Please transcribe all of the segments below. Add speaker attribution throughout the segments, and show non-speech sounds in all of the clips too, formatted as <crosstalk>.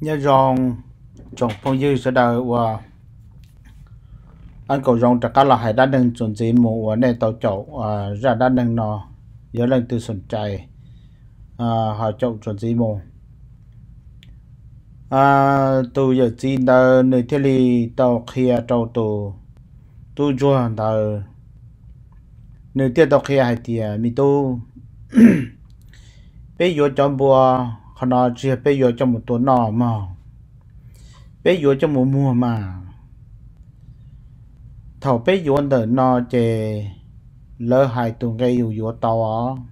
Speaker 1: nhớ rong trồng phong dư sẽ đào và anh cầu rong chắc cá là hải đã đừng chuẩn gì mù ở đây tàu chậu ra đã đừng nó nhớ lên từ sườn chạy họ chậu chuẩn gì mù à từ giờ chỉ đời nơi thiết li tàu kia tàu tù tu chua đời nơi tiết tàu kia hải tiền mi tu bây giờ chọn bùa họ nói chỉ bây giờ cho một tổ nọ mà bây giờ cho một mùa mà thầu bây giờ đỡ nọ chè lỡ hai tuần cái dù dù tàu á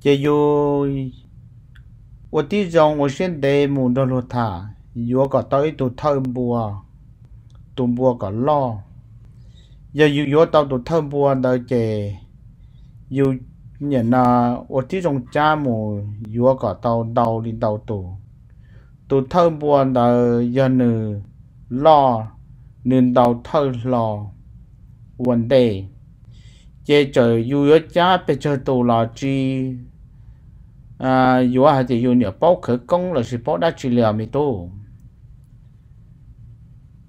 Speaker 1: chè dù ở tí rong ở trên đề mù đồ lột thả dù có tới tụ thơm bùa tụ bùa có lo giờ dù dù tàu tụ thơm bùa đỡ chè dù nhìn là ở tí trong cha mồ vừa cả tàu đầu đi đầu tổ tổ thơ buồn là giờ nữ lo nên đầu thơ lo vấn đề chế chờ vừa cha bây giờ tổ là chi à yếu hay thì yếu nhiều bao khởi công là sự bao đã chỉ liệu mi tu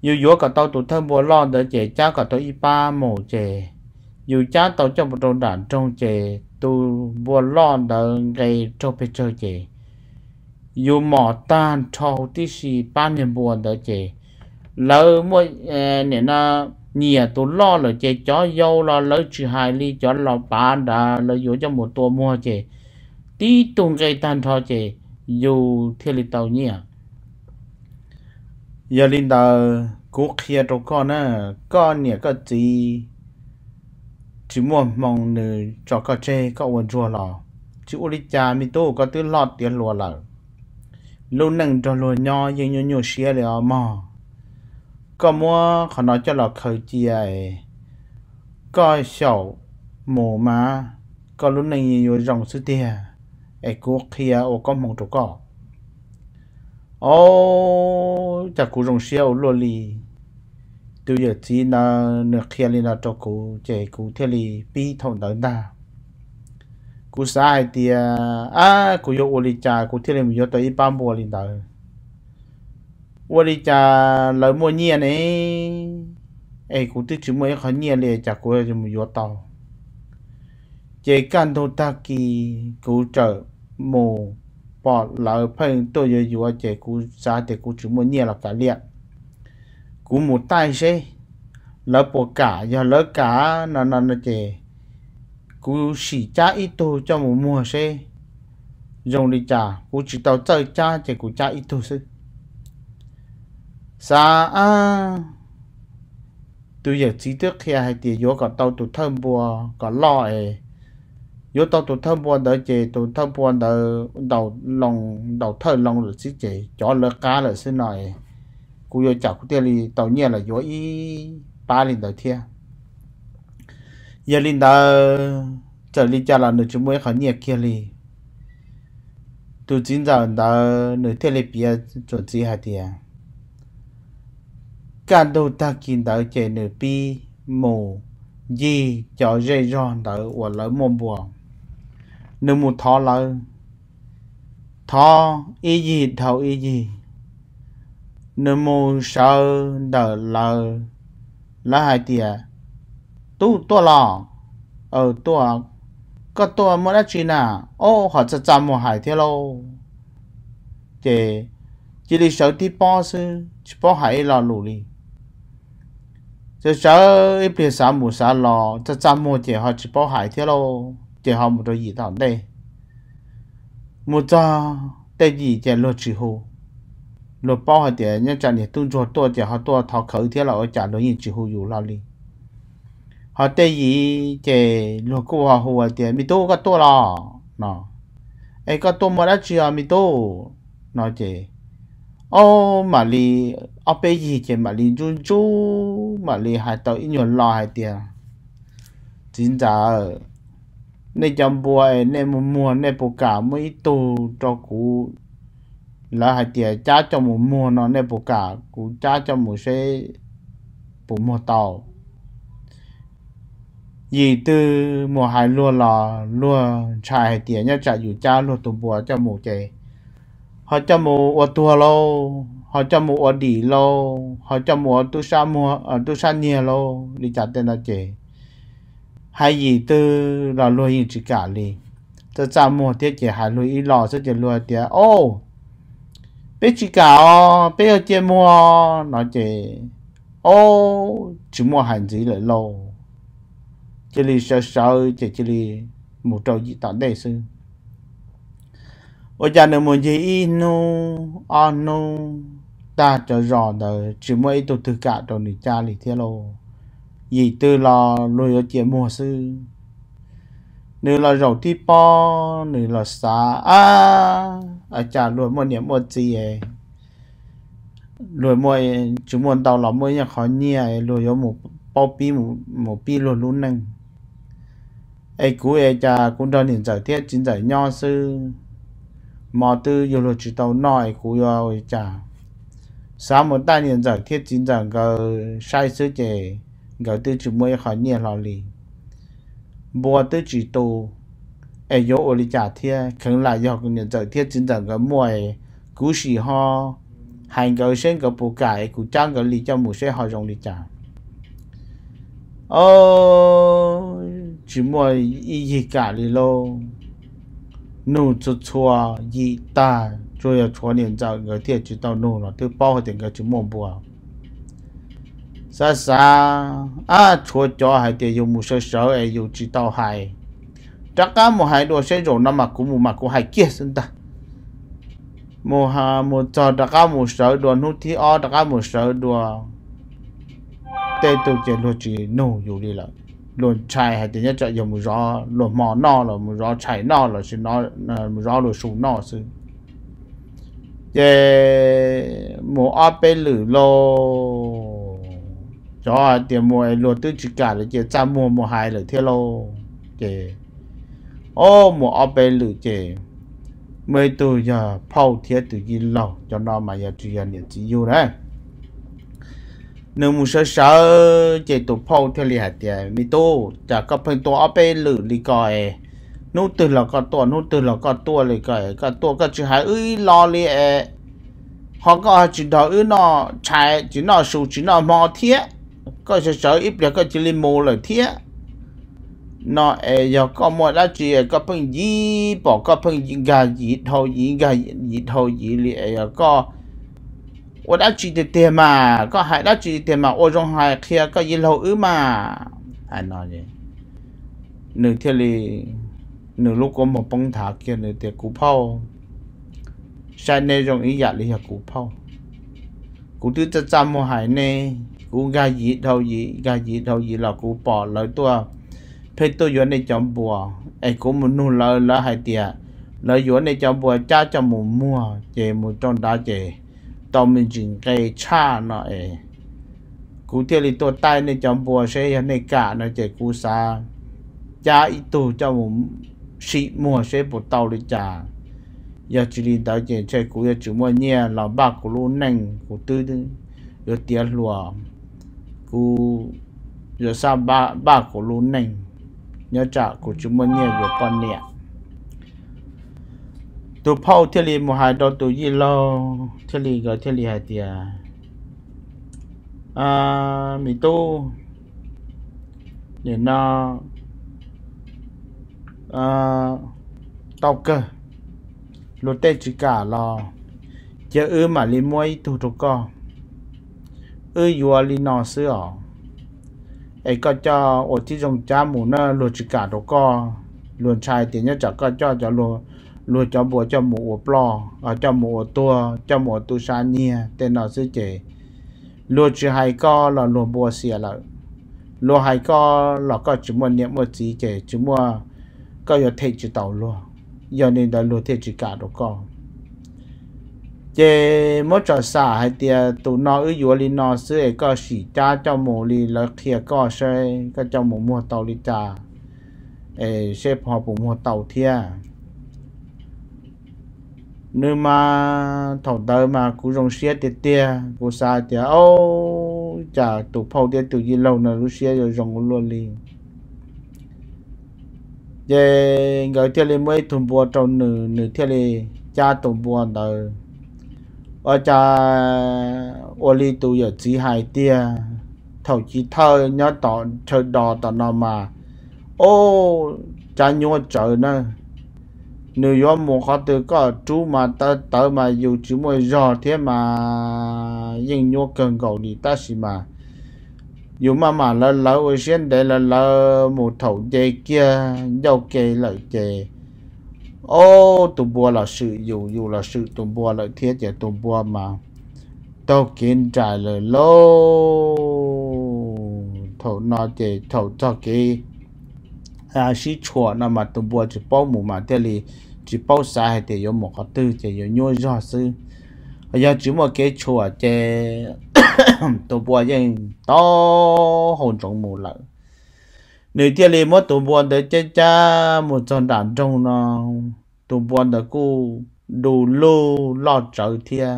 Speaker 1: vừa yếu cả tàu tổ thơ buồn lo để chế cha cả tàu y ba mồ chế vừa cha tàu trong một đồn đạn trong chế tu bùa lo đỡ ngày cho bê cho chị dù mỏ tan trâu tí xì ban niệm bùa đỡ chị lỡ mỗi ờ, nè na nhiều tu lo là chị chó dâu lo lỡ chữ hai ly chó lo bán đã lỡ dụ cho một tua mua chị tí tung gây tan trâu chị dù thiên lý tàu nhỉ giờ linh tờ cố kia đâu con á con nè có gì chỉ muốn mong nữ cho các chê các quân chùa lò chỉ ô lý cha mi tô có tư lọt tiền lùa lợ lúc nâng cho lùa nho nhưng nhu nhu xia lìa mò có mua khó nói cho lọ khởi chìa có xảo mồ mà có lúc nâng nhu nhu rộng sư tìa ai cố kia ô có mong chỗ cỏ ô chả cú rộng xia ô lùa lì tôi giờ chỉ là nửa kia lên là cho cụ trẻ cụ thế li bi thông đỡ ta cụ sai thì à, à cụ yêu ô li cha cụ thế li mình yêu tới ba mùa lên đó ô li cha lỡ mua nhia này ấy cụ tức chúng mới khó nhia liền cha cụ cho mình yêu tàu chế căn thô ta kỳ cụ trợ mù bỏ lỡ phân tôi giờ yêu chạy cụ sai thì cụ chúng mới nhia là cả liền cú một tay xe lỡ bộ cả giờ lỡ cả nó nó nó chè cú xỉ cha ít tô cho một mùa xe dùng đi trả cú chỉ tàu chơi cha chè cú cha ít tô sư sa à tôi giờ chỉ trước khi hai tiền vô cả tàu tụt thơm bùa cả lo ấy vô tàu tụt thơm bùa đỡ chè tụt thơm bùa đỡ đầu lòng đầu thơm lòng rồi chứ chè cho lỡ cá rồi xin nói cú yo chả cú tiền li tàu nhiên là yo ý ba linh đầu thiên giờ linh đã trở li cha là nửa chục mấy khởi nghiệp kia li từ chính giờ đã nửa thiên li bia chuẩn gì hả tiền can đầu ta kinh đã chạy nửa bi mù gì cho dây ron đã ở lỡ mồm buồn nửa mù thọ lỡ thọ ý gì thầu ý gì nếu mù sơ đỡ lờ là hai tìa tu tua lò ở ờ, tua có tua mua đã chuyện à ô họ sẽ chăm một hai thế lô chị chỉ đi sợ tí bó sư chỉ bó hai lò lù đi chỉ sợ ít biết sao mua sao lò sẽ chăm một chị họ chỉ bó hai thế lô chị họ một đôi gì đó đây một cho đây gì chị lo chỉ hồ lo bao hạt đi nhân trả nhiệt tung cho tôi chỉ họ tôi tháo khẩu thế là ở trả nó nhìn chỉ huy dù lao đi họ tê gì chỉ lo cô họ hồ đi mi tôi có tôi lo nó ai có tôi mà đã chưa mi tôi nó chỉ ô mà li ở bên gì chỉ mà li chú chú mà li hai tàu ít nhiều lo hai đi, chính giờ nên chăm bùa nên mua mua nên bù cả mấy tu cho cú là hai tia cha cho một mua nó nè bộ cả cũng cha cho một xe bộ mua tàu gì từ mùa hai lúa là lúa trải hai tia nhá trả dù cha lúa tụm bùa cho một chế họ cho một ô tua lô họ cho một ô đi lô họ cho một tu sa mua ở ờ, tu sa nia lô đi trả tên nó chế hai gì từ là lúa hình chỉ cả liền tôi trả mua tiết chế hai lúa ít lò sẽ chế lúa tiết ô bé chỉ cả bé ở trên mua nói chỉ ô chỉ mua hàng gì lại lâu chỉ là sợ sợ chỉ chỉ là một trâu gì tản đây sư ôi cha nếu muốn gì nu ăn nu ta cho rõ đời chỉ mua ít đồ thứ cả đồ này cha lì thế lâu gì từ lo nuôi ở trên mua sư nếu là rầu tí po nếu là xá à à chả luôn một niệm một gì ấy luôn một chúng muốn đầu là mỗi nhà khó nhia luôn có một bao pi một một pi luôn luôn nâng ấy cú ấy chả cũng cho niệm giải thiết chính giải nho sư mà từ yêu lo chỉ tàu nói cú rồi chả sáng một tai niệm giải thiết chính giải cái sai sư chế cái từ chúng mỗi khó nhia lo liền mua tới chỉ tu, ai yếu ở lý trả thiê không lại do cùng nhận giải thiê chính rằng cái mùi cú sĩ ho hành cái sen cái bộ cải cú trang cái lý cho mù sẽ họ dùng lý trả ô chỉ mua y gì cả đi lô nụ chút chua y ta rồi là chua nhận giải cái thiê chỉ tao nụ nó tự bao hết tiền cái chỉ mua bùa sa sa à chúa cho hai tiền dùng một sơ sơ ấy e dùng chỉ tao hai chắc cả một hai đồ sẽ rồi năm mà cũng một mà cũng hai kia xin ta một hà một trò chắc cả một sơ đồ nút thì o chắc cả một sơ đồ tê tôi chỉ luôn chỉ nô dù đi là luôn chạy hay tiền nhất chạy dùng một rõ luôn mò no là một rõ chạy no là xin nó ờ, một rõ luôn sù no xin về một ở bên lử lô จอเดี๋ยวมวยรวมตื้นชิกาเลยเจจามัวมัวหายเลยเที่ยเจโอ้มัวเอาไปเลยเจไม่ตัวอยาเผาเทียตัวยินเราจนนอนมายาจุยันเนี่ยจีอยู่นะหนึ่งมูเชชาเจตัวเผาเทียเลียเดียมีตัวจากกระเพิ่งตัวเอาไปเลยรลีกอเอนู้ตื่นเราก็ตัวนู้ตื่นเราก็ตัวเลยก็เอก็ตัว ก็จะหายอื้อรอเลยเอเขาก็จะดอยน้อใช้จีนอสูจีนอหมอเทีย có sợ sợ ít là có chỉ lên mồ là thiết nó ấy giờ có mua đã chỉ có phân gì bỏ có phân gì gà gì thôi gì gà gì thôi gì li có, giờ có 我 đã chỉ để tiền mà có hại đã chỉ tiền mà ở trong hại kia à, có gì lâu ứ mà anh à, nói gì nửa thiên li nửa lúc có một bông thả kia nửa tiền cú phao sai nên trong ý dạ li là cú phao cú thứ cho trăm mua hại nên กูกายีเท่ายีกายีเท่ายีเรากูปอดเลยตัวเพชรตัวอยู่ในจอมบัวไอ้กูมันนู่นเลยแล้วหายเตียเลยอยู่ในจอมบัวจ้าจมูกมั่วเจมูจนดาเจตอมันจึงไกชาเนาะเอกูเที่ยวตัวใต้ในจอมบัวใช้ในกะนะเจกูซาจ้าอีตูจมูกชิมั่วใช้ปวดเตาเลยจ้า要处理到检测，古要怎么念，老爸古路弄古对的，有点乱。cú giờ sao ba ba của lún nành nhớ trả của chúng mình nhẹ vừa con nè tụ phao thiên lý một hai đôi tụ gì lo thiên lý gọi thiên lý hai tia à mình tu để nó à tao cơ lô tê chỉ cả lo chợ ư mà li muối tụ tụ co ư yua li nó sư ở ấy có cho ở tí dùng cha mù nó lùa chỉ cả đồ co luôn trai tiền nhớ chắc có cho cho lu lùa cho bùa cho mù ở plo ở cho mù ở tua cho mù tu sa nia tên nó sư chế lùa chỉ hai co là lùa bùa xìa là lùa hai co là có chỉ mua niệm mua chỉ chế chỉ mua có giờ thế chỉ tàu luôn giờ nên đã lùa thấy chỉ cả đồ co chế mỗi trò xả hay tiền tụ nó ư dùa li nó sư có xỉ cha cho mồ li lợt thìa có xe có cho mồ mua tàu li cha, ê xe họ bù mua tàu thìa nếu mà thầu tơ mà cú rong xe tiền tiền cú xa tiền ô chả tụ phao tiền tụ gì lâu nữa lúc xe rồi rong luôn liền chế người tiền li mới thùng bùa trâu nửa nửa tiền li cha thùng bùa đời ở cha ô li tu ở chỉ hai tia thầu chỉ thơ nhớ tỏ chờ đò tỏ nó mà ô cha nhua chờ nè, nếu yo mù khó từ có chú mà tớ tớ mà dù chỉ mồi giò thế mà nhưng nhua cần cầu thì ta xí mà dù mà mà lỡ lỡ ở trên để lỡ lỡ một thầu dây kia dâu kê lợi kê ô tụ bùa là sự dù dù là sự tụ bùa là thiết chế tụ bùa mà tôi kiến trải lời lô thầu nó chế thầu cho cái à sĩ chùa nó mà tụ bùa chỉ bao mù mà thế thì chỉ bao xa hay thì có một cái tư chỉ có nhua do sư giờ chỉ một cái chùa chế <coughs> tụ bùa nhưng to hồn trọng mù lợn nếu thế thì mất tụ bùa để chết cha một trận đàn trong nó đồ buôn đã cô đủ lô lo trở thia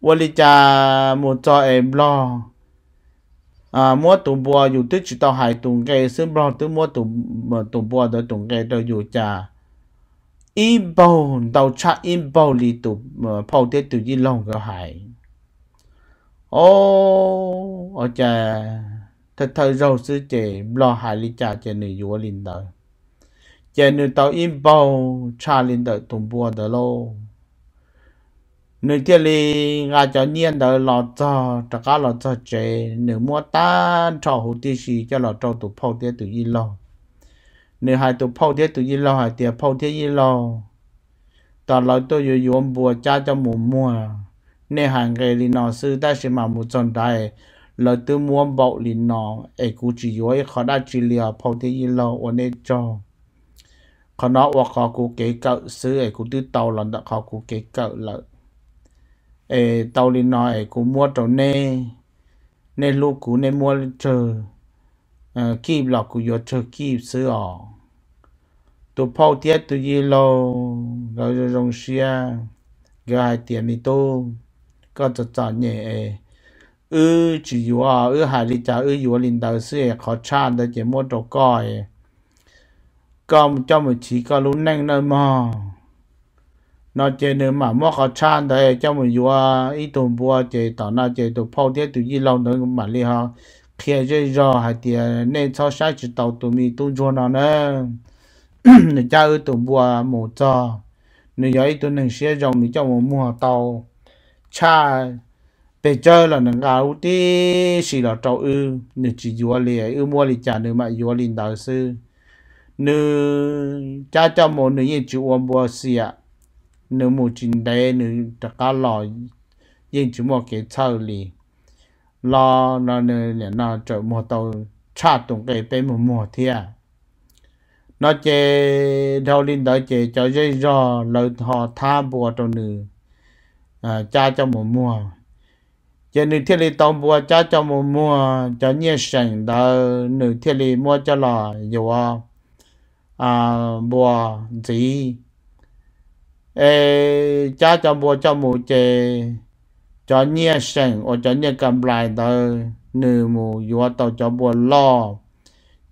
Speaker 1: và lý cha một cho em lo à mua tụ buôn dù tức chỉ tao hại tụ cái xứ lo tức mua tụ tụ buôn đó tụ cái đó dù cha im bao đầu cha im bao lý tụ phao thế tụ gì lòng cái hại ô ở cha thật thật rồi sư chế lo hại lý cha cho nên dù ở linh đời giờ nữ tàu in bao cha linh đợi tùng bùa đỡ lô nữ kia li ngà cho nhiên đỡ lọ cho trả cá lọ cho chế nữ mua tan cho hồ tí xì cho lọ cho tụ phâu tía tụ in lô nữ hai tụ phâu tía tụ in lô hai tía phâu tía in lô tao lọ tôi yêu yêu bùa cha cho mù mua nè hàng ngày linh nọ sư ta sẽ mà mù tròn đại lọ tôi mua bọc linh nọ ai cũng chỉ yêu khó đã chỉ liều phâu tía in lô ổn cho ขณะว่าขอกูเก๋เก่าซื้อไอ้กูตื้อเตาหลันตะขอกูเก๋เก่าละไอ้เตาลินน้อยไอ้กูมัวเตาเน่เน่ลูกกูเน่มัวเธอเอ่อกีบหลอกกูโยเธอกีบซื้อออกตัวพ่อเตี้ยตัวยีโลเราจะลงเชียก็ให้เตี้ยมีตู้ก็จะจอดเนี่ยเอเออจิ๋วอ่ะเออหายลิจ่าเอออยู่ลินเตอร์เสียขอชาติเดี๋ยวจะมัวตกก้อย cầm cho một chỉ có lúc nén nơi mà nó chơi nơi mà mò khẩu trang thì cho một vừa ít tuần vừa chơi tao nó chơi tụ phao thế tụ gì lâu nữa mà li ha kia chơi rồi hay thì nên cho sai chỉ tàu tụ mi tụ cho nó <clears throat> nữa nó cha ư tuần bùa một cho nó giờ ít tuần nâng xe rồi mình cho một mua tàu cha bây giờ là nâng áo tí xí là trâu ư nó chỉ vừa liền ư mua liền trả nữa mà vừa liền đạo sư nữ cha cha mồ nữ yên chú ôm bùa xì à nữ mù chín đế nữ đặc cá lò yên chú mò kê thâu lì lo nó nữ nè nó trở mò tàu cha tụng cái bê mù mò thia nó chê đau linh đó chê cho dây rò lời họ tha bùa cho nữ à, cha cha cho mùa mùa cho nữ thiên lý tông bùa cha cha mùa mùa cho nhiên sành đó nữ thiên lý mua cho lò dù không à bùa gì ê cha cho bùa cho mù chê cho nhia sành ở cho nhia cầm lại tờ nữ mù yếu tàu cho bùa lo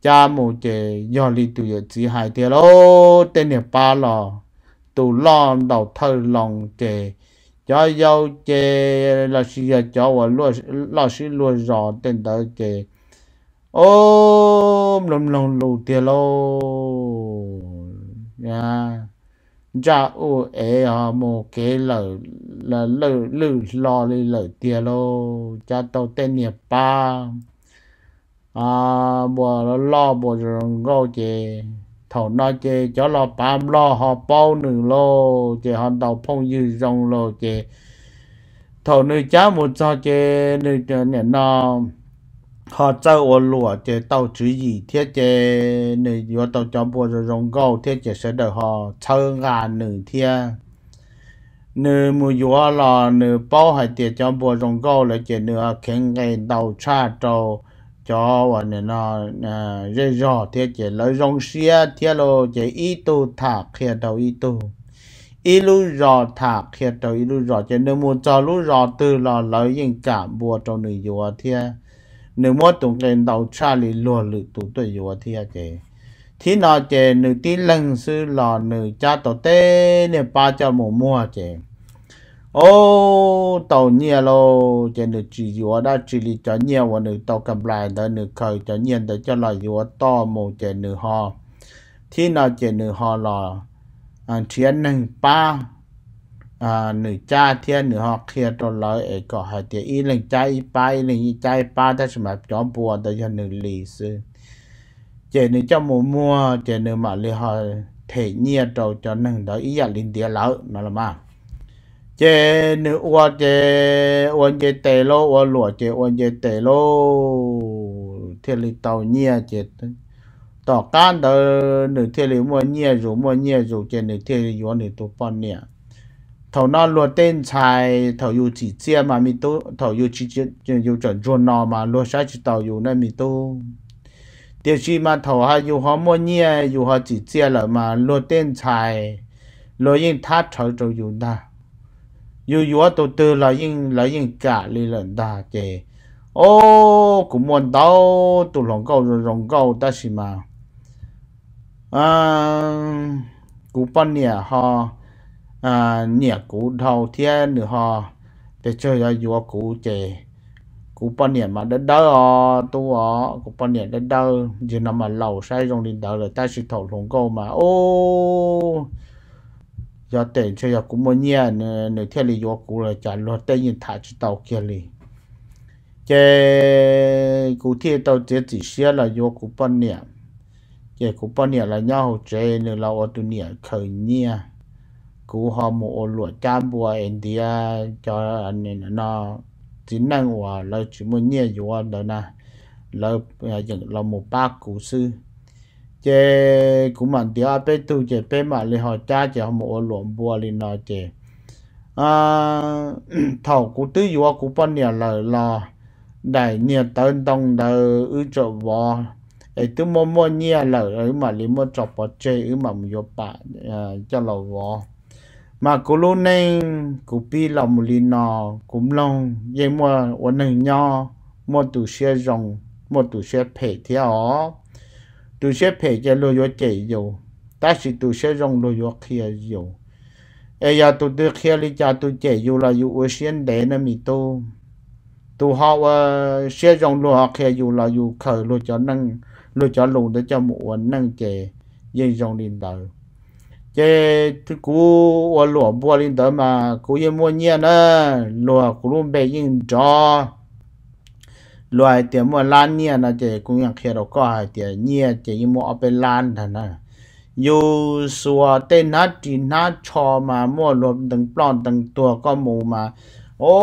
Speaker 1: cha mù chê do li tụ yếu chỉ hại thế lô tên nè ba lo tụ lo đầu thơ lòng chê cho dâu chê là sư cho và lo lo sư lo rõ tên tờ chê ôm lồng lồng lù tiền lô nha cha ô ế à mồ kế lở là lở lở lò lì lở tiền lô cha tàu tên nhật ba à bùa lo bùa rồng gô chè thầu nó chè cho lo ba lo họ bao nửa lô chè họ tàu phong dư rồng lô chè thầu nữ cha một sao chè nữ cho nè nòng họ cho ở lúa chế tàu chữ gì thế chế này yo tàu cho bùa rồi rong gạo thế chế sẽ được họ chơi gà nửa thế nửa mùa yo là nửa bao hay chế cho bùa rong gạo là chế nửa khen ngày đầu cha trâu cho và nè nó rê rò thế chế lấy rong xia thế lo chế ít tu thả kia đầu ít tu ít lu rò thả kia đầu ít lu rò chế nửa mùa cho lu rò từ là lấy những cảm bùa trong nửa yo thế nếu mua tụng trên đầu cha lì lùa lự tụ tuổi yếu thì à chế thì nó chế nữ tí lăng sư lò nữ cha tổ tê nè ba cha mù mua chế ô tàu nhẹ lo, chế nữ chỉ yếu đã chỉ lì cho nhẹ và nữ tàu cầm lại đó nữ khởi cho nhẹ đó cho lo yếu to mù chế nữ ho thì nó chế nữ ho lò à, chiến nâng ba à nữ cha thiên nữ học kia cho lời ấy có hai tiếng y linh trái y ba y linh trái cha ba ta sẽ mà chọn bùa tới cho nữ lì sư chế nữ cho mùa mua chế nữ mà lì họ thể nhiên trâu cho nâng đó ý dạ linh tía lão nó là mà chế nữ ua chế ua chế tề lô ua lụa chế ua chế tề lô thiên lì tàu nhiên chế tỏ can đó nữ thiên lì mua nhiên rủ mua nhiên rủ chế nữ thiên lì yếu nữ tu bọn nhiên thầu nó luôn tên chai thầu dù chỉ chia mà mi tu thầu dù chỉ dù chuẩn chuẩn nó mà luôn sai chỉ tàu dù nên mi tu tiêu chí mà thầu ha dù họ mua nhia dù họ chỉ chia là mà luôn tên chai luôn yên tháp thầu cho dù ta dù dù họ đầu tư là yên là yên cả lý luận ta kì ô cũng muốn đâu tụ lòng câu rồi lòng câu ta xí mà à cũng bận nhỉ ha à nhẹ cũ đầu thế nữa họ để chơi ra vừa cũ chè cũ bao nhiêu mà đã đỡ tu họ cũ bao nhiêu đã đỡ giờ nằm mà lầu say trong đi đỡ rồi ta sẽ thầu lồng câu mà ô giờ tiền chơi giờ cũng muốn nhẹ nữa nữa thế là vừa cũ rồi trả luôn tiền nhìn thả cho tàu kia liền chế cụ thể tàu chế chỉ xe là do cụ bao nhiêu chế cụ bao nhiêu là nhau chơi nữa là ở tu nhiêu khởi nhiêu cú họ mua lụa trang bùa India cho anh nên nó chỉ năng hòa là chỉ muốn nhẹ dù đó nè là dựng là một ba cú sư chế cũng mà tiếc à bé tu chế bé mà lấy họ cha chế họ mua lụa bùa lên nó chế à <clears throat> thầu cú tứ dù cú bao nhiêu là là đại nhiều tên đông đời ư chỗ vò ấy tôi mua mua nhiều là ấy mà lấy mua chọc bỏ chơi ấy mà mua bạc à, cho lầu vò mà cô lúc này cô bị lòng một lì nọ cũng lòng vậy mà ổn này nho một tủ xe rồng một tủ xe phê theo tủ xe phê cho lô yo chạy dù ta chỉ tủ xe rồng lô yo khía dù ai giờ tụ tôi khía lý cha tôi chạy dù là dù ở xuyên để nó mi tu tu họ xe rồng lô học khía dù là dù khởi lô cho nâng lô cho lùng để cho một ổn năng chạy dây rồng lên đời จทุกวันหลวงพลินเดมากูยังมัวเนี่ยนะหลวงกรุ่มเบยิงจอหลวงเตียมัวลานเนี่ยนะเจกูยังเคารพก็เตียเนี่ยเจยังมัวเอาไปลานท่านะอยู่ส่วนเต้นนัดจีนัดชอมาม้วนรวมตึงปล้อนตึงตัวก็มูมาโอ้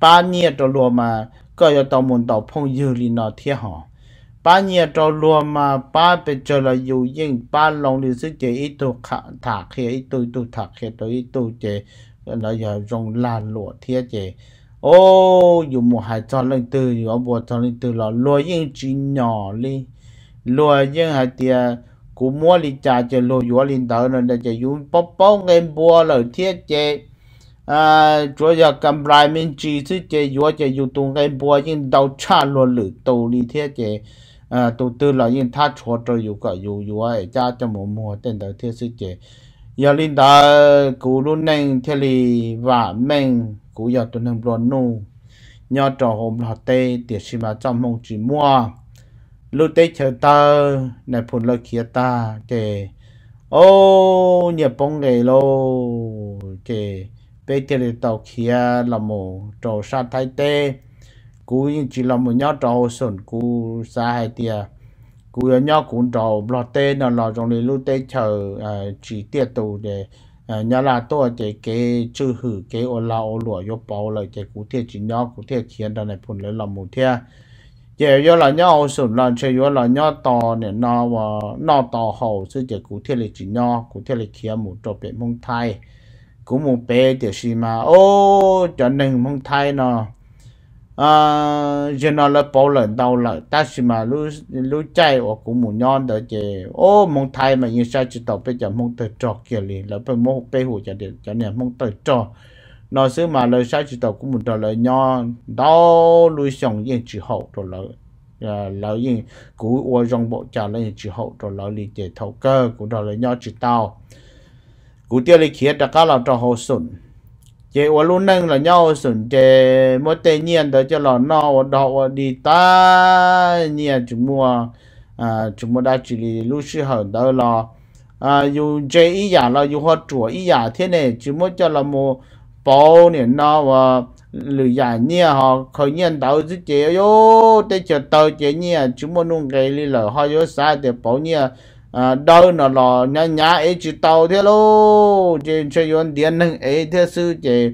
Speaker 1: ป้าเนี่ยจะวรวมมา ก็จะต้องมุนต่อพงยืนลีนอเที่ยหอ ba nhà trâu lùa mà ba bị trò là dù yên ba lòng thì sẽ chỉ ít tu khả thả khi ít tu tu thả khi tu ít tu chỉ là giờ dùng lan lụa thiết chỉ ô dù một hai trò lên từ dù ông bùa lên từ là lùa yên chỉ nhỏ li lùa yên hai tia cú mua li trà chỉ lùa dù lên tới nên là chỉ dùng bóc bóc nghe bùa lời thiết chỉ à chúa giờ cầm lại mình chỉ chứ chỉ dù chỉ dù tung cái bùa nhưng đầu cha luôn lử tàu li thiết chỉ à tụ tư là yên tha chúa cho yêu cả yêu yêu ai cha cho mồ mồ tên đời thiên sư chế giờ linh đã cú luôn nên thiên lý và mình cú giờ tuần hàng luôn nu nhờ trò hôm họ tê tiệt sĩ mà trong mong chỉ mua lúc tê chờ ta này phun lời kia ta kể ô nhập bóng nghệ lô kể bây giờ tàu kia là mồ trò sa thái tê cú chỉ là một nhát trâu sồn cú xa hai tia cú là nhát cú trâu lo tê nó lo trong này lúc tê chờ à, chỉ tiệt tù để à, nhà là tôi để cái chữ hử cái ô la ô lụa yo bao lời để cú thiệt chỉ nhát cú thiệt khiến đàn này phun lấy làm một thia giờ yo là nhát ô sồn là chơi yo là nhát to này nó và nó to hậu sự để cú thiệt là chỉ nhát cú thiệt là khiến một trò bị mông thai cú một bé để xí mà ô cho nên mông thai nó à giờ nó là bảo lần đầu lợi, ta chỉ mà lúc lúc chạy ở cũng muốn nhon đó chứ ô mong thay mà như sao chỉ tập bây giờ mong tới trọ kia liền là bây mong bây hồ cho nên cho nên mong tới trọ nó xứ mà lời sao chỉ tập cũng muốn đó là nhon đó lui sống yên chỉ hậu rồi là lão yên cũ ở trong bộ trà lên chỉ hậu rồi lão liền để thầu cơ cũng đó là nhon chỉ tao cũ tiêu lịch hiện đã có là cho hồ sủng chế ô luôn nâng là nhau sủng chị mỗi tây nhiên tới cho là nó đọ đi ta nhiên chúng mua à chúng mua đã chỉ lúc sư hở đó là à dù chế ý giả là dù họ chùa ý giả thế này chỉ mỗi cho là mua bao niệm nó và lựa giả nhiên họ khởi nhiên đó chứ chế yo tây chờ tàu chị nhiên chúng mua nung cái đi lợ họ yo sai để bao nhiên À, đâu nó lò nhà nhà ấy chỉ tàu thế lô trên chơi yon điện năng ấy thế sự chỉ,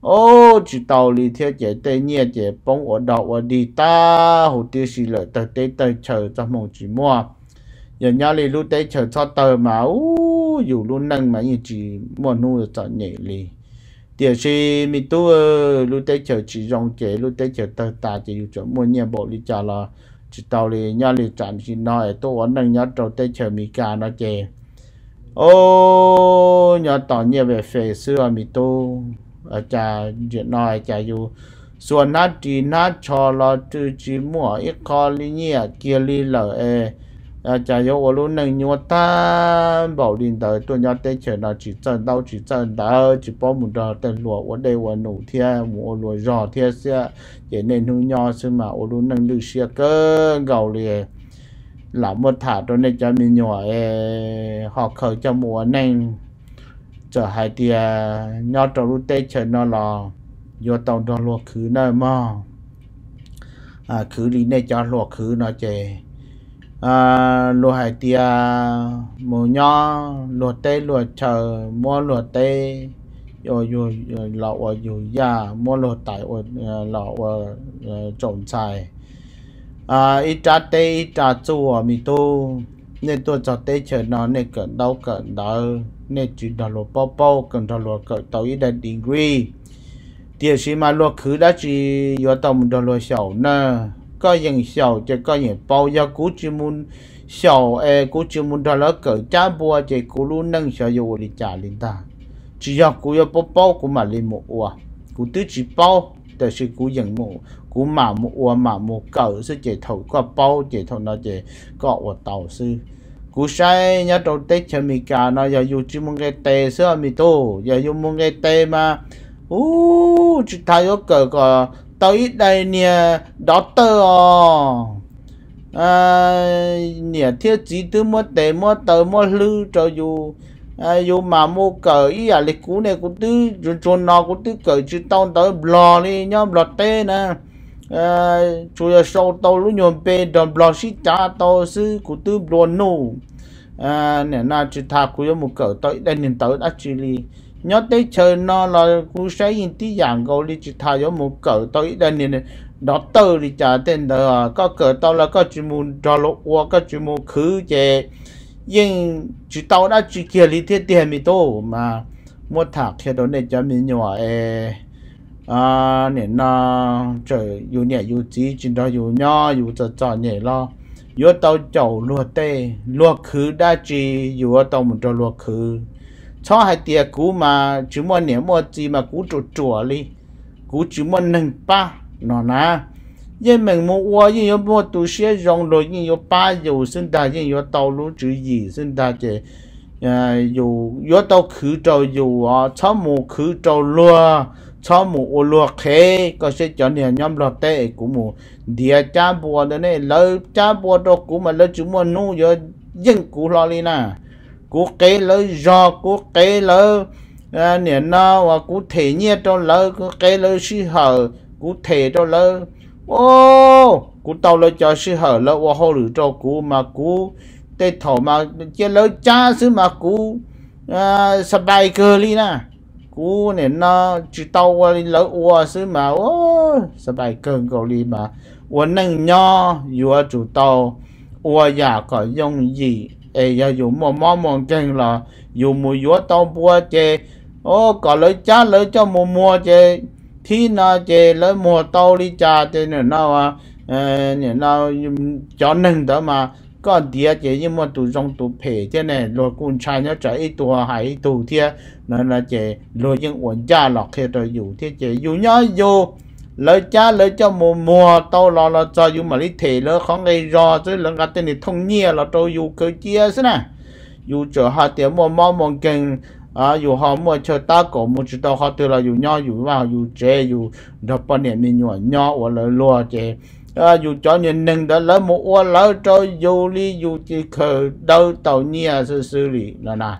Speaker 1: ô chỉ tàu lý thế chỉ tây nhiệt chỉ bông ở đầu ở đi ta hồ tiêu xì lợi tới tới tới chờ cho một chỉ mua nhà nhà lì lúc tới chờ cho tờ mà u dù luôn năng mà như chỉ mua nu cho nhẹ lì tiền xì mi tu lúc tới chờ chỉ dòng chế lúc tới chờ tờ ta chỉ dù cho mua nhà bộ đi chờ là chỉ tàu lì nhà lì chạm chỉ nói tôi vẫn đang nhớ trâu tây chờ mì cà nó chè ô nhớ tỏ nhiều về phê xưa mì tu ở cha chuyện nói cha nát nát lo trà dù ส่วนนาจีนาชอลอจือจีมัวอีกคอลิเนียเกียลีเหลอเอ à chả yêu ở luôn nâng nhau ta bảo điện tử tôi nhớ tới chuyện là chỉ chân đâu chỉ chân đó chỉ bỏ một đợt tên lúa ở đây ở nổ thiên một lúa giò thiên xe để nên nuôi nhau xí mà ở luôn nâng lưu xe cơ gầu liền lão một thả tôi nên cho mình nhỏ họ khởi cho mùa nâng trở hai tia nhau trở luôn tới chuyện nó là do tàu đó lúa khứ nơi mà à khứ lý này cho lúa khứ nó chơi à, lùa hải tìa mồ nho lùa tê lùa chờ mua lùa tê ở ở lọ ở ở nhà mua lùa tại ở ờ, lọ ở ờ, trộn xài à ít trà tê ít trà chua ở mì tu nên tôi cho tê chờ nó nên cẩn đau cẩn đau nên chỉ đào lùa bao bao cẩn đào lùa cẩn tàu ít đại degree tiền sĩ mà lùa khứ đã chỉ yếu tàu mình đào lùa 小呢 có những sầu chỉ có những bao giờ cú chỉ muốn sầu e cú chỉ muốn đó là cỡ cha bùa chỉ cú luôn nâng sầu yêu đi trả lên ta chỉ do cú yêu bao bao cú mà lên một ua cú tứ chỉ bao để sự cú dừng một cú mà một ua mà một cỡ sự chỉ thầu có bao chỉ thầu nó chỉ có ua tàu sư cú sai nhớ đầu tết cho mình cả nó giờ dù chỉ muốn cái tê sữa mình tô giờ dù muốn cái tê mà u chỉ thay ở cỡ cỡ tới đây nè doctor tơ à nè thiết chỉ tư mua tệ mua tờ mua lư cho dù à dù mà mua cờ ý à lịch cú này cũng tư rồi rồi nó cũng tư cờ chứ tao tới blò đi nhá blò tê nè à chủ yếu sau tao lúc nhon bê đòn blò xí cha tao sư cũng tư blò nô à nè na chỉ thà cũng một cờ tới đây đã tới li nhớ tới chờ nó là cú sẽ yên tí dạng gấu đi chỉ thay cho một cỡ tới đây nè đó tơ đi trả tên đó có cỡ tao là có chỉ muốn cho lộ qua có chỉ muốn khứ chè nhưng chỉ tao đã chỉ kia lý thiết tiền mi tô mà mua thạc thì đó nên cho mình nhỏ e à nè nó trời dù nhẹ dù chỉ chỉ đó dù nhỏ dù cho cho nhẹ lo dù tao chầu lúa tê lúa khứ đã chỉ dù tao muốn cho lúa khứ cho hai tiệc cú mà chú mua ném mua gì mà cú chuột chuột đi cú chú mua nâng ba nó na nhưng mình mua qua nhưng yếu mua tu sĩ rong rồi nhưng yếu ba yếu sinh ta nhưng yếu tàu lũ chữ gì sinh ta à yếu yếu tàu khử trâu yếu à cho mù khử trâu lúa cho mù ô lúa khé có sẽ cho nè nhóm lọt tệ của mù địa cha bùa đó này lỡ cha bùa đó của mà lỡ chú mua nu yếu dân cú lo đi na cú kế lỡ do cú kế lỡ à, niệm nó và cú thể nhẹ cho lỡ cú kế lỡ sư hở cú thể cho lỡ ô cú tàu lỡ cho sư hở lỡ và hồ lửa cho cú mà cú tê thổ mà chia lỡ cha sư mà cú à, sập bài cơ đi nè cú nè nó chỉ tàu qua lỡ ua sư mà ô sập bài cơ cầu đi mà ua nâng nho vừa chủ tàu ua giả có dùng gì ấy giờ dùng mò mò mò chân là dùng mùi gió tao bua chê ô có lấy chá lấy cho mùa mua chê thi na chê lấy mùa tao đi chà chê nữa nào à nữa ờ, nào cho nâng đó mà có địa chê nhưng mà tụ trong tụ phê thế này rồi cũng trai nó trở ít tụ hay tụ thế nên là chê rồi những quần gia lọc hết rồi dùng thế chê dùng nhá dùng lỡ cha lỡ cho mùa mùa tao lo lo cho dù mà lý thể lỡ không ngày rò chứ lỡ gặp tên thì thông nhẹ là tao dù cơ chia thế nè dù chờ họ tiếng mùa mò mòn kinh à dù họ mùa chờ ta cổ mùa chờ tao họ từ là dù nho dù vào dù chê dù đập bao niệm mình nhỏ nho và lỡ lùa chê à dù cho nên nâng đã lỡ mùa à, lỡ cho dù lý dù chỉ khờ đâu tàu nhẹ sự xử lý là nào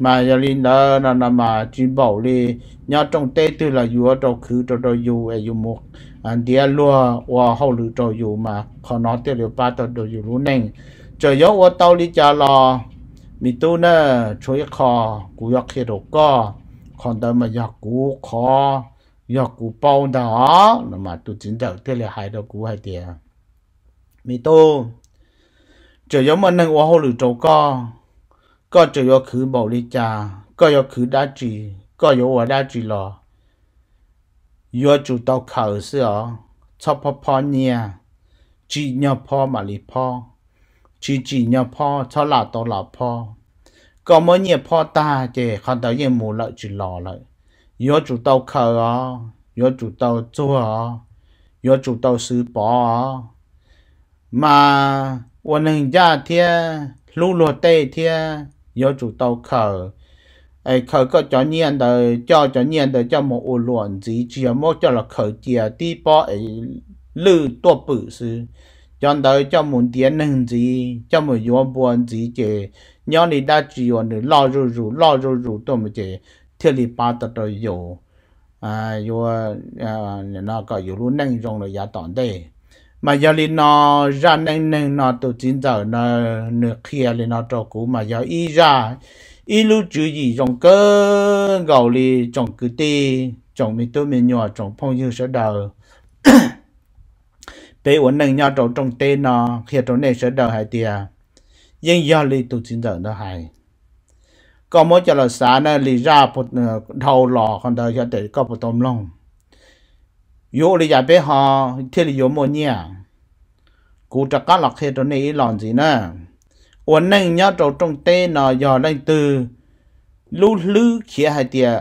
Speaker 1: mà giờ linh đó là là mà chỉ bảo đi nhà trong tế tôi là vừa cho khứ cho cho dù ấy dù một anh đi lúa và hậu lử cho dù mà khó nói tiêu liệu ba tao đồ dù luôn nên chờ yếu và tao đi trả lo mi tu nè chơi khó cú yak khi đồ co còn đâu mà yak cú khó yak cú bao đó là mà tu chính đạo tiêu là hai đâu cú hai tiền mi tu chờ yếu mà nâng và hậu lử cho co ก็จะยกคือบอกลิจาก็ยกคือได้จีก็ยกว่าได้จีหรอยกจุดต่อเขาเสียชอบพอพอเนี่ยจีเนาะพอมาลิพอจีจีเนาะพอชอบหลาต่อหลาพอก็เมื่อเนี่ยพอตาเจคันตาเยี่ยมูละจีหล่อเลยยกจุดต่อเขาอ๋อยกจุดต่อจัวอ๋อยกจุดต่อซื้อปออ๋อมาวันหนึ่งญาติเทียลูกโลเต้เทีย有主到口。哎，口个叫念的，叫叫念的叫么无卵子，只要么叫了口 dia，第八哎六多不是，将的叫么点能子，叫么原本子这，鸟里那只有的老肉肉老肉肉多么这，铁里巴的都有，啊有啊那个有路能用了也当得。mà giờ lên nó ra nên nên nó tổ chính giờ nó nửa kia lên nó cho cũ mà giờ y ra y lưu chữ gì trong cơ gạo li trong cứ tê trong mi tôi mi nhỏ trong phong như sẽ đời bé uốn nâng nhau trong trong tê nó khi trong này sẽ đời hai tia nhưng giờ li tổ chính giờ nó hai có mỗi cho là xã nó li ra một ờ, đầu lò còn đời cho để có một tôm lông yo li ya be ha thế li yo mo nia cú trắc cá lạc hết rồi này làm gì nè ổn nên nhớ trâu trong tê nọ giờ lên từ lú lú kia hai tiệt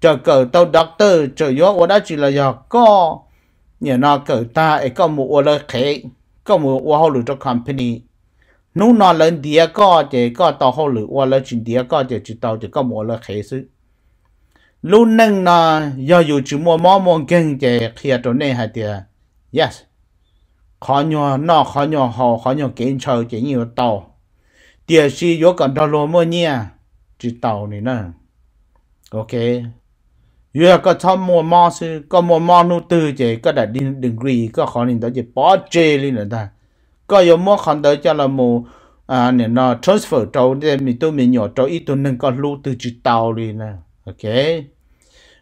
Speaker 1: chờ cờ tàu doctor chờ yo ổn đã chỉ là giờ có nhà nó cờ ta ấy có một ổn là khế có một ổn hậu lửa cho company nếu nó lên địa có thì có tàu hậu lửa ổn là chuyện địa có thì chỉ tàu chỉ có một ổn là khế lúc nâng nó do dù chú mua mò mò kinh chế khía chỗ này hay tìa yes khó nhỏ nó khó nhỏ họ khó nhỏ kiến chờ chỉ nhiều tàu tìa si yếu còn đo lô mua nhia chỉ tàu này nè ok vừa có thăm mua mò sư có mua mò nu tư chế có đã đi degree có khó nên đó chỉ bỏ chế lên nữa ta có yếu mua khăn tới cho là mù à nè nó transfer trâu để mình tôi mình nhỏ trâu ít tôi nâng có lưu từ chỉ tàu đi nè ok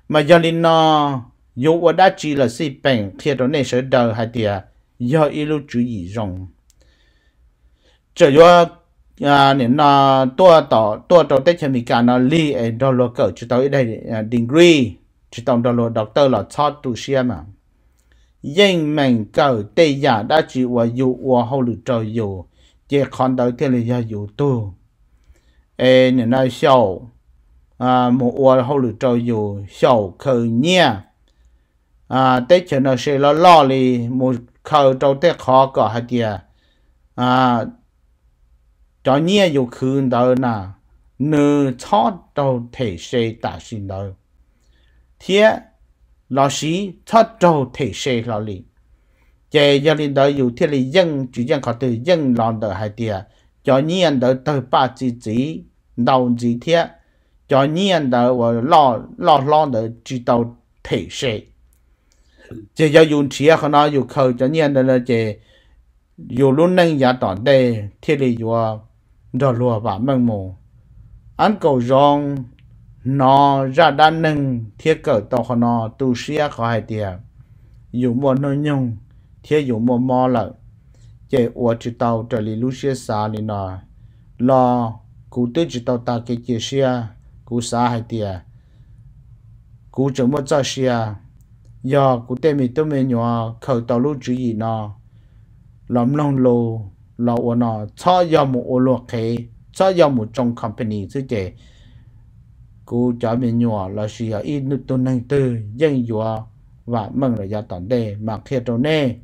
Speaker 1: mà giờ linh nó dù ở đã chỉ là si bệnh thiệt đó nên sẽ đời hai tiệt do ilu chú ý rong. chỉ do à nên nó tua tỏ tua tỏ tết chuẩn bị cả nó li ở đó lo cỡ chỉ tao ở đây degree à, chỉ tao đó lo doctor là cho tu xem mà nhưng mình cỡ tây giả đã chỉ và dù và hậu lực trời dù chỉ còn tới thiên giả dù tu ê nên nó sau à một ô hậu lự trâu dù sầu khờ nhia à tết cho nó sẽ lo lo lì một khờ trâu tết khó cả hạt địa à cho nhia dù khứ đó nà nữ chó trâu thể sẽ đã xin đó thế lo sĩ chó trâu thể sẽ lo lì chế gia đình đó dù thiết lý dân chủ dân khó từ dân làm được hạt địa cho nhia đó tới ba chữ chữ đầu chữ thiết cho nhiên đó và lo lo lo đó chỉ đầu thể sẽ chỉ giờ dùng chỉ ở nào dùng khâu cho nhiên đó là chỉ dùng luôn nâng giá tỏ đây thiết là dùng đồ lúa và măng mù anh cầu rong nó ra đa nâng thiết cỡ tàu họ nó tu sửa khó hai tiền dùng một nơi nhung thiết dùng một mò lợ chỉ ủa chỉ tàu trở lại lúc xưa xa lên nó lo cụ tư chỉ tàu ta cái chia sẻ cú xa hay tiệt cú chống một cho xia giờ cú tên mình tôi mình nhỏ khẩu tàu lúc chú gì nọ, lắm lòng lô lò ô nó cho giờ một ô lô khế cho giờ một trong company chứ kể cú cho mình nhỏ là à? ít nút tôi năng tư dân dùa và mừng là gia tận đề mà khi trâu nè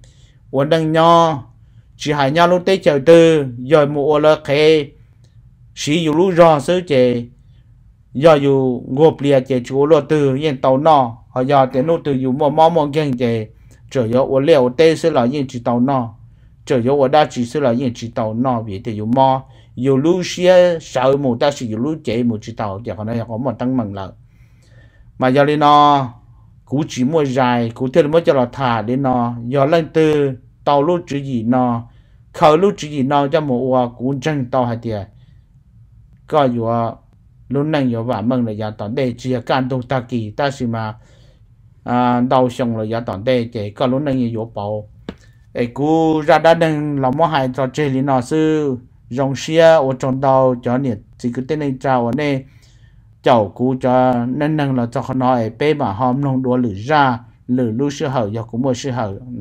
Speaker 1: ô đăng nhỏ chỉ hai nhà lúc tới chờ tư giờ một ô lô khế sử dụng lúc rõ sư chế giờ dù gộp lìa chế chú lo từ yên tàu nọ họ giờ thế nô từ dù mua mò mò ghen chế trở giờ ở liệu tê sẽ là yên chỉ tàu nọ trở giờ ở đa chỉ sẽ là yên chỉ tàu nọ vì thế dù mò dù lu xe sau mù ta sử dù lu chế mù chỉ tàu thì họ nói có một tăng mừng lợi mà giờ lên nọ cú chỉ mua dài cú thêm mới cho là thả đến nọ giờ lên từ tàu lu chữ gì nọ khởi lu chữ gì nọ cho mù cú chân tàu hay tiệt có dù luôn năng yếu và mừng là giá toàn đề chỉ can đồ ta kỳ ta xí mà à đầu xong là giá toàn đề chỉ có luôn năng yếu bảo ấy cú ra đã đang làm mua hai trò chơi lý nó sư rong xia ở trong đầu cho nhiệt chỉ cứ tên này chào ở đây cháu cú cho nên năng là cho họ nói bê mà hôm nông đua lử ra lử lưu sư hậu do cũng mua sư hậu